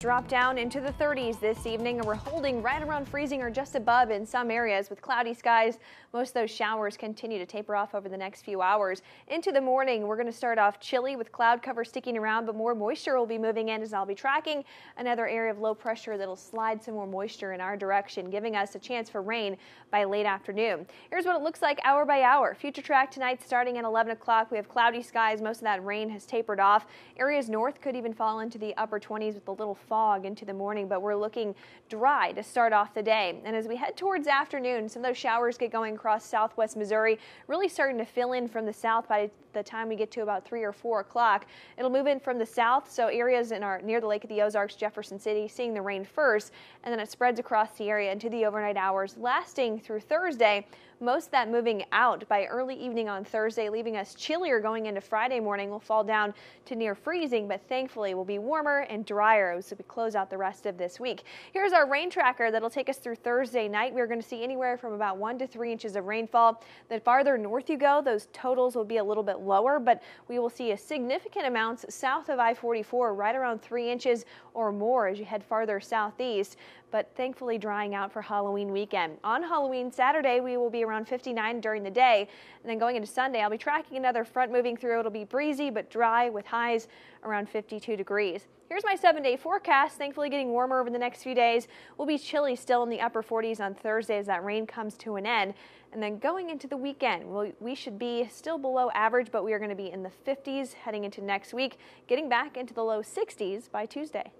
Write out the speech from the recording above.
Drop down into the 30s this evening, and we're holding right around freezing or just above in some areas with cloudy skies. Most of those showers continue to taper off over the next few hours. Into the morning, we're going to start off chilly with cloud cover sticking around, but more moisture will be moving in as I'll be tracking another area of low pressure that'll slide some more moisture in our direction, giving us a chance for rain by late afternoon. Here's what it looks like hour by hour. Future track tonight starting at 11 o'clock. We have cloudy skies. Most of that rain has tapered off. Areas north could even fall into the upper 20s with a little fog into the morning, but we're looking dry to start off the day. And as we head towards afternoon, some of those showers get going across southwest Missouri, really starting to fill in from the south by the time we get to about 3 or 4 o'clock. It'll move in from the south, so areas in our near the Lake of the Ozarks, Jefferson City, seeing the rain first, and then it spreads across the area into the overnight hours, lasting through Thursday. Most of that moving out by early evening on Thursday, leaving us chillier going into Friday morning. We'll fall down to near freezing, but thankfully we'll be warmer and drier we close out the rest of this week. Here's our rain tracker that'll take us through Thursday night. We're going to see anywhere from about one to three inches of rainfall. The farther north you go, those totals will be a little bit lower, but we will see a significant amounts south of I-44, right around three inches or more as you head farther southeast, but thankfully drying out for Halloween weekend. On Halloween Saturday, we will be around 59 during the day, and then going into Sunday, I'll be tracking another front moving through. It'll be breezy but dry with highs around 52 degrees. Here's my seven day forecast forecast, thankfully getting warmer over the next few days. Will be chilly still in the upper 40s on Thursday as that rain comes to an end. And then going into the weekend, we should be still below average, but we are going to be in the 50s heading into next week, getting back into the low 60s by Tuesday.